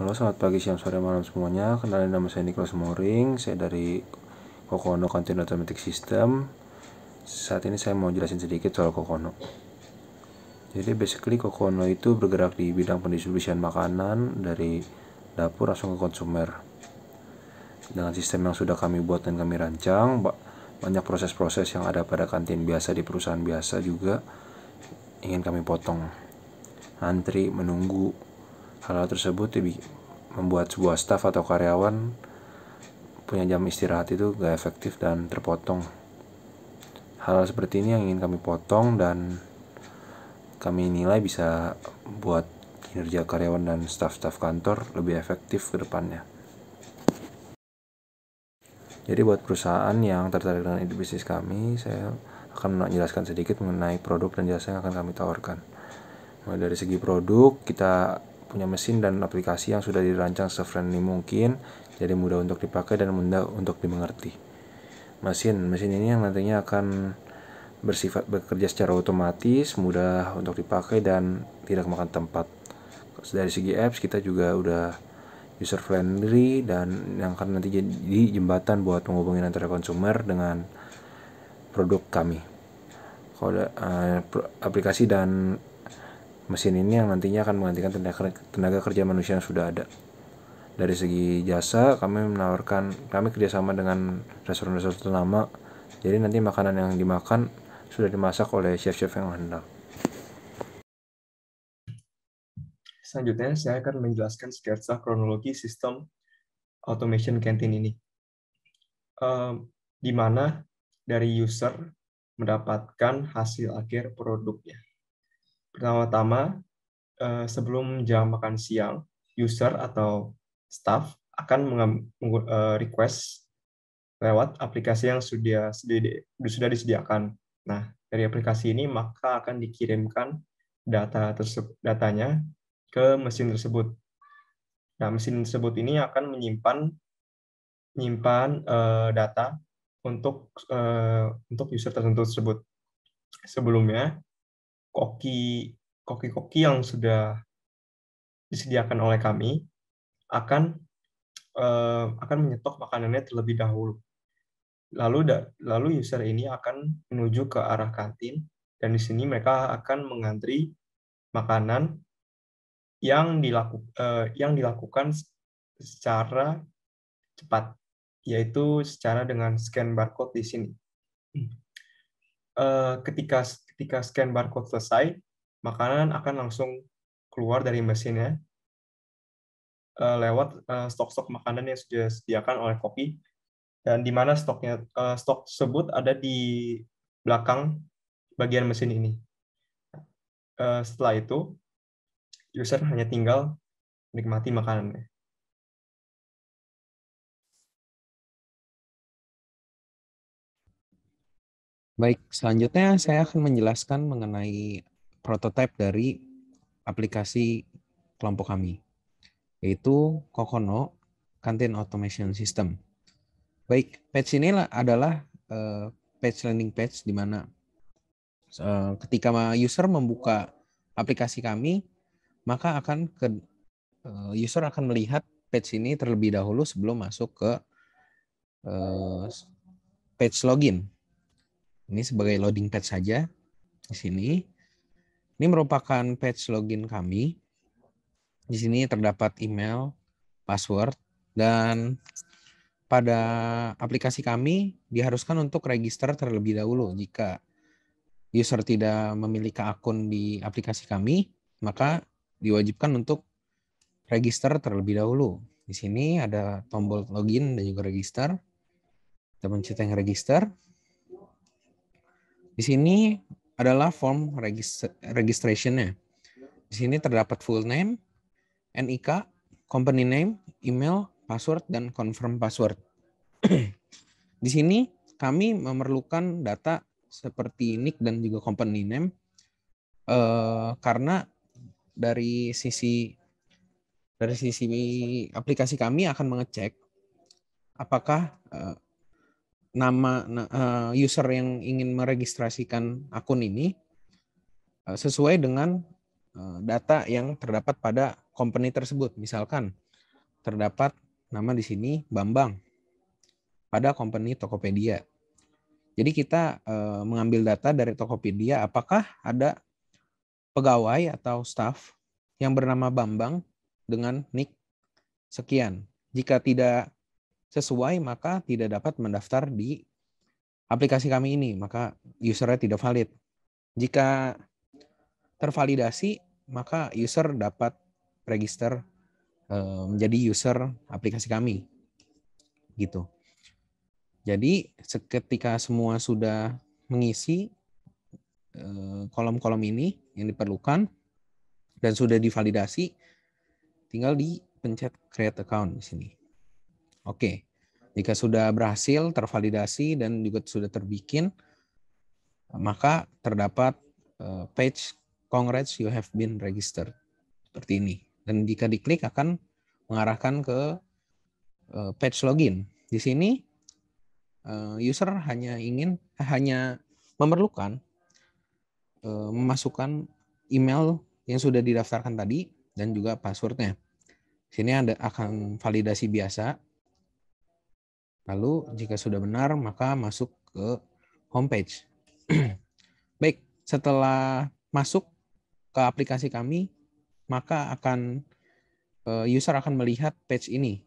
Halo selamat pagi, siang, sore, malam semuanya Kenalin nama saya Nicholas Moring Saya dari Kokono Content Automatic System Saat ini saya mau jelasin sedikit soal Kokono Jadi basically Kokono itu bergerak di bidang pendistribusian makanan Dari dapur langsung ke konsumer Dengan sistem yang sudah kami buat dan kami rancang Banyak proses-proses yang ada pada kantin biasa di perusahaan biasa juga Ingin kami potong Antri, menunggu, hal tersebut membuat sebuah staf atau karyawan punya jam istirahat itu gak efektif dan terpotong. Hal seperti ini yang ingin kami potong dan kami nilai bisa buat kinerja karyawan dan staf-staf kantor lebih efektif ke depannya. Jadi buat perusahaan yang tertarik dengan ide bisnis kami, saya akan menjelaskan sedikit mengenai produk dan jasa yang akan kami tawarkan. Mulai dari segi produk, kita punya mesin dan aplikasi yang sudah dirancang sefriendly friendly mungkin, jadi mudah untuk dipakai dan mudah untuk dimengerti. Mesin, mesin ini yang nantinya akan bersifat bekerja secara otomatis, mudah untuk dipakai dan tidak makan tempat. Dari segi apps kita juga udah user friendly dan yang akan nanti jadi jembatan buat menghubungi antara konsumer dengan produk kami. Kalau uh, aplikasi dan Mesin ini yang nantinya akan menggantikan tenaga, kerja manusia yang sudah ada. Dari segi jasa, kami menawarkan, kami kerjasama dengan restoran-restoran ternama. Jadi nanti makanan yang dimakan sudah dimasak oleh chef-chef yang handal. Selanjutnya, saya akan menjelaskan sketsa kronologi sistem automation kantin ini. Um, di mana dari user mendapatkan hasil akhir produknya. Pertama-tama, eh, sebelum jam makan siang, user atau staff akan eh, request lewat aplikasi yang sudah sudah disediakan. Nah, dari aplikasi ini maka akan dikirimkan data tersebut datanya ke mesin tersebut. Nah, mesin tersebut ini akan menyimpan menyimpan uh, data untuk uh, untuk user tertentu tersebut. Sebelumnya, koki koki-koki yang sudah disediakan oleh kami akan uh, akan menyetok makanannya terlebih dahulu. Lalu da, lalu user ini akan menuju ke arah kantin dan di sini mereka akan mengantri makanan yang dilaku, uh, yang dilakukan secara cepat yaitu secara dengan scan barcode di sini. Hmm. Eh, ketika ketika scan barcode selesai, makanan akan langsung keluar dari mesinnya eh, lewat eh, stok-stok makanan yang sudah disediakan oleh kopi dan di mana stoknya eh, stok tersebut ada di belakang bagian mesin ini. setelah itu user hanya tinggal menikmati makanannya. Baik, selanjutnya saya akan menjelaskan mengenai prototipe dari aplikasi kelompok kami, yaitu Kokono Kantin Automation System. Baik, patch ini adalah eh, patch landing page di mana eh, ketika user membuka aplikasi kami, maka akan ke eh, user akan melihat patch ini terlebih dahulu sebelum masuk ke page login ini sebagai loading page saja di sini. Ini merupakan page login kami. Di sini terdapat email, password, dan pada aplikasi kami diharuskan untuk register terlebih dahulu. Jika user tidak memiliki akun di aplikasi kami, maka diwajibkan untuk register terlebih dahulu. Di sini ada tombol login dan juga register. Kita mencet yang register. Di sini adalah form registra registration-nya. Di sini terdapat full name, NIK, company name, email, password, dan confirm password. Di sini kami memerlukan data seperti nick dan juga company name uh, karena dari sisi dari sisi aplikasi kami akan mengecek apakah uh, nama uh, user yang ingin meregistrasikan akun ini uh, sesuai dengan uh, data yang terdapat pada company tersebut. Misalkan terdapat nama di sini Bambang pada company Tokopedia. Jadi kita uh, mengambil data dari Tokopedia apakah ada pegawai atau staff yang bernama Bambang dengan nick sekian. Jika tidak sesuai maka tidak dapat mendaftar di aplikasi kami ini, maka usernya tidak valid. Jika tervalidasi, maka user dapat register eh, menjadi user aplikasi kami. Gitu. Jadi seketika semua sudah mengisi eh, kolom-kolom ini yang diperlukan dan sudah divalidasi, tinggal dipencet create account di sini. Oke. Jika sudah berhasil tervalidasi dan juga sudah terbikin, maka terdapat eh, page congrats you have been registered seperti ini. Dan jika diklik akan mengarahkan ke eh, page login. Di sini eh, user hanya ingin hanya memerlukan memasukkan email yang sudah didaftarkan tadi dan juga passwordnya. Di sini ada akan validasi biasa Lalu jika sudah benar maka masuk ke homepage. Baik, setelah masuk ke aplikasi kami, maka akan eh, user akan melihat page ini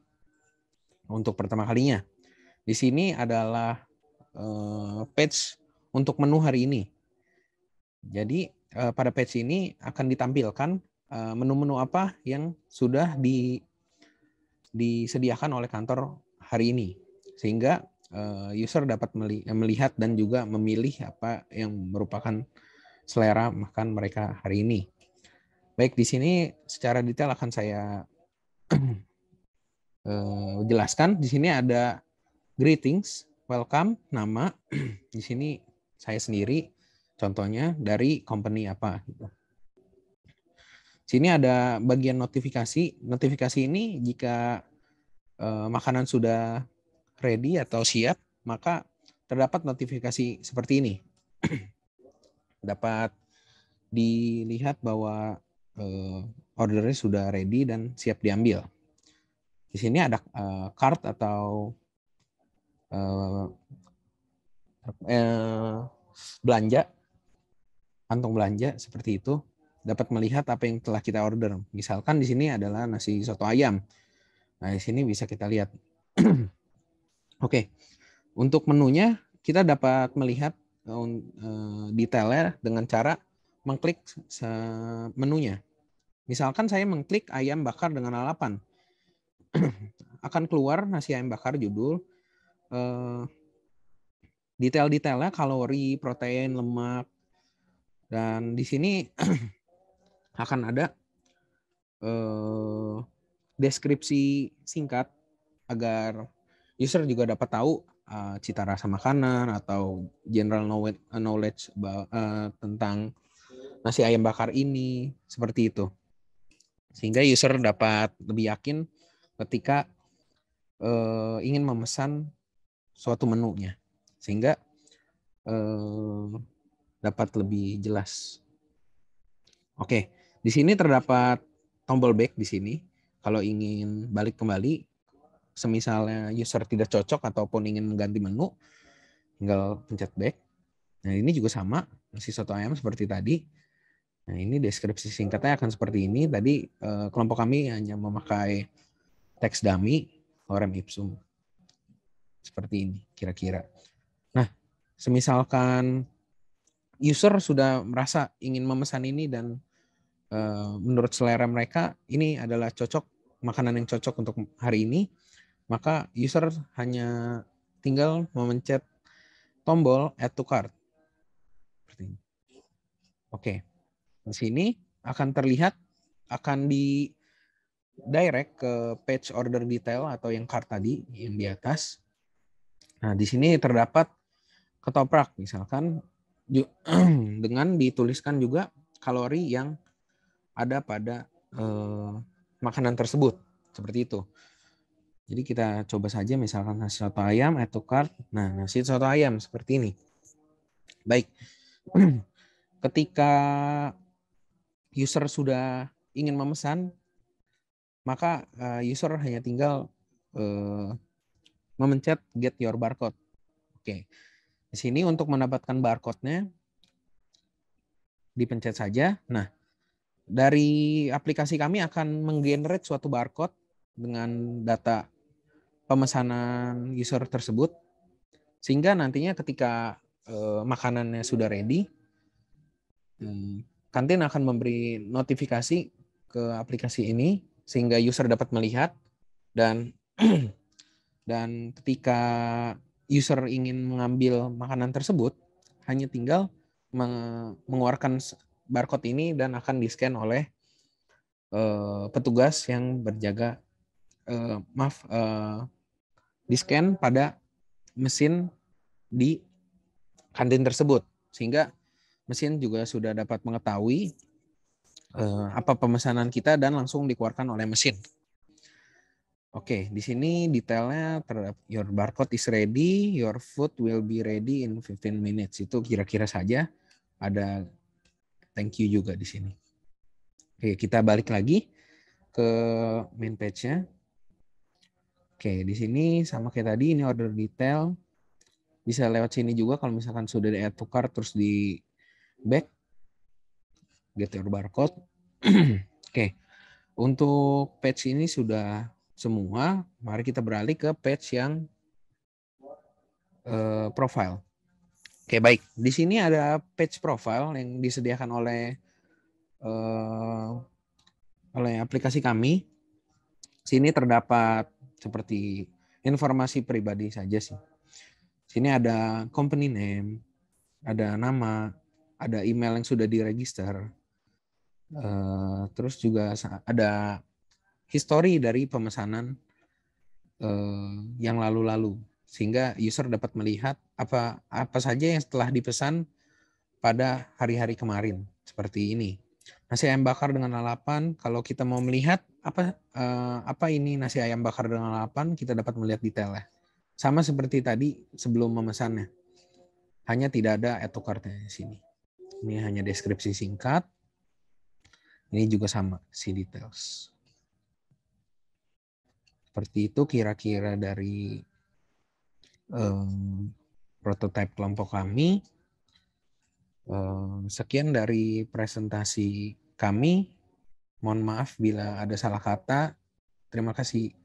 untuk pertama kalinya. Di sini adalah eh, page untuk menu hari ini. Jadi eh, pada page ini akan ditampilkan menu-menu apa yang sudah di, disediakan oleh kantor hari ini sehingga eh, user dapat melihat dan juga memilih apa yang merupakan selera makan mereka hari ini. Baik, di sini secara detail akan saya eh, jelaskan. Di sini ada greetings, welcome, nama. di sini saya sendiri, contohnya dari company apa. Gitu. Di Sini ada bagian notifikasi. Notifikasi ini jika eh, makanan sudah ready atau siap, maka terdapat notifikasi seperti ini. Dapat dilihat bahwa eh, ordernya sudah ready dan siap diambil. Di sini ada eh, card atau eh, eh, belanja, kantong belanja seperti itu dapat melihat apa yang telah kita order. Misalkan di sini adalah nasi soto ayam. Nah, di sini bisa kita lihat Oke, untuk menunya kita dapat melihat eh, eh, detailnya dengan cara mengklik menunya. Misalkan saya mengklik ayam bakar dengan lalapan, akan keluar nasi ayam bakar judul. Eh, detail-detailnya kalori, protein, lemak, dan di sini akan ada deskripsi singkat agar user juga dapat tahu uh, cita rasa makanan atau general knowledge, eh, knowledge uh, tentang nasi ayam bakar ini seperti itu sehingga user dapat lebih yakin ketika uh, ingin memesan suatu menunya sehingga uh, dapat lebih jelas oke di sini terdapat tombol back di sini kalau ingin balik kembali semisalnya user tidak cocok ataupun ingin mengganti menu, tinggal pencet back. Nah ini juga sama, si soto ayam seperti tadi. Nah ini deskripsi singkatnya akan seperti ini. Tadi eh, kelompok kami hanya memakai teks dummy, lorem ipsum. Seperti ini kira-kira. Nah, semisalkan user sudah merasa ingin memesan ini dan eh, menurut selera mereka ini adalah cocok makanan yang cocok untuk hari ini maka user hanya tinggal memencet tombol add to cart. Seperti ini. Oke. Di sini akan terlihat akan di direct ke page order detail atau yang cart tadi yang di atas. Nah, di sini terdapat ketoprak misalkan dengan dituliskan juga kalori yang ada pada eh, makanan tersebut. Seperti itu. Jadi kita coba saja misalkan nasi soto ayam atau eh, card. Nah, nasi soto ayam seperti ini. Baik. Ketika user sudah ingin memesan, maka eh, user hanya tinggal eh, memencet get your barcode. Oke. Di sini untuk mendapatkan barcode-nya dipencet saja. Nah, dari aplikasi kami akan menggenerate suatu barcode dengan data pemesanan user tersebut sehingga nantinya ketika uh, makanannya sudah ready hmm, kantin akan memberi notifikasi ke aplikasi ini sehingga user dapat melihat dan dan ketika user ingin mengambil makanan tersebut hanya tinggal mengeluarkan barcode ini dan akan di-scan oleh uh, petugas yang berjaga uh, maaf uh, eh, di scan pada mesin di kantin tersebut sehingga mesin juga sudah dapat mengetahui uh, apa pemesanan kita dan langsung dikeluarkan oleh mesin. Oke, okay, di sini detailnya terhadap your barcode is ready, your food will be ready in 15 minutes. Itu kira-kira saja ada thank you juga di sini. Oke, okay, kita balik lagi ke main page-nya. Oke, di sini sama kayak tadi ini order detail. Bisa lewat sini juga kalau misalkan sudah di add to cart terus di back get your barcode. Oke. Untuk patch ini sudah semua. Mari kita beralih ke patch yang uh, profile. Oke, baik. Di sini ada patch profile yang disediakan oleh uh, oleh aplikasi kami. Sini terdapat seperti informasi pribadi saja sih. Sini ada company name, ada nama, ada email yang sudah diregister. Uh, terus juga ada history dari pemesanan eh, yang lalu-lalu sehingga user dapat melihat apa apa saja yang telah dipesan pada hari-hari kemarin seperti ini. Nasi ayam bakar dengan lalapan kalau kita mau melihat apa uh, apa ini nasi ayam bakar dengan lalapan kita dapat melihat detailnya. Sama seperti tadi sebelum memesannya. Hanya tidak ada etokartnya di sini. Ini hanya deskripsi singkat. Ini juga sama si details. Seperti itu kira-kira dari um, prototipe kelompok kami. Um, sekian dari presentasi kami. Mohon maaf bila ada salah kata. Terima kasih.